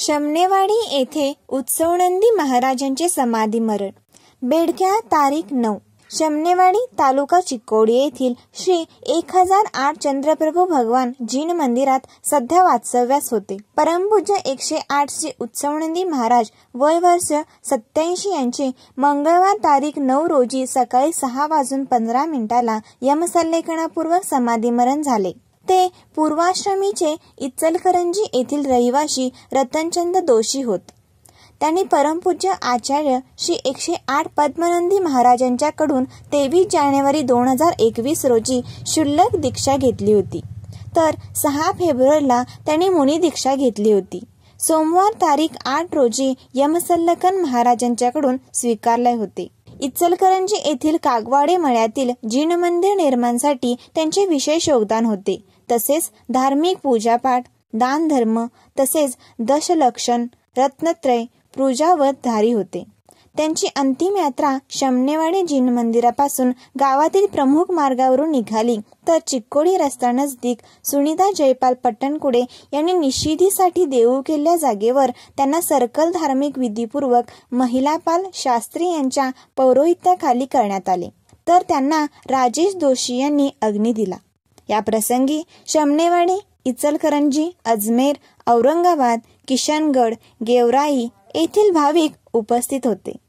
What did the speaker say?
शमनेवाडी येथे उत्सवनंदी महाराजांचे समाधी मरण बेडक्या तारीख नऊ शमनेवाडी तालुका चिकोडी येथील श्री एक हजार आठ चंद्रप्रभू भगवान जीन मंदिरात सध्या वास्तव्यास होते परमपूज्य एकशे आठ श्री उत्सवनंदी महाराज वय वर्ष सत्याऐंशी यांचे मंगळवार तारीख नऊ रोजी सकाळी सहा वाजून पंधरा मिनिटाला यमसल्लेखनापूर्वक मरण झाले ते पूर्वाश्रमीचे इचलकरंजी येथील रहिवाशी रतनचंद दोषी होत त्यांनी परमपूज्य आचार्य श्री एकशे आठ पद्मनंदी महाराजांच्याकडून तेवीस जानेवारी दोन हजार एकवीस रोजी शुल्लक दीक्षा घेतली होती तर सहा फेब्रुवारीला त्यांनी मुनी दीक्षा घेतली होती सोमवार तारीख आठ रोजी यमसल्लकन महाराजांच्याकडून स्वीकारले होते इचलकरंजी येथील कागवाडे मळ्यातील जीन मंदिर निर्माणसाठी त्यांचे विशेष योगदान होते तसेच धार्मिक पूजापाठ दानधर्म तसेच दशलक्षण रत्नत्रय पूजावत धारी होते त्यांची अंतिम यात्रा शमनेवाडी जिन मंदिरापासून गावातील प्रमुख मार्गावरून निघाली तर चिक्कोडी रस्ता नजदीक सुनीता जयपाल पट्टणकुडे यांनी निशिधीसाठी देऊ केलेल्या जागेवर त्यांना सर्कल धार्मिक विधीपूर्वक महिलापाल शास्त्री यांच्या पौरोहित्याखाली करण्यात आले तर त्यांना राजेश दोशी यांनी अग्नी दिला या प्रसंगी शमनेवाडी इचलकरंजी अजमेर औरंगाबाद किशनगड गेवराई येथील भाविक उपस्थित होते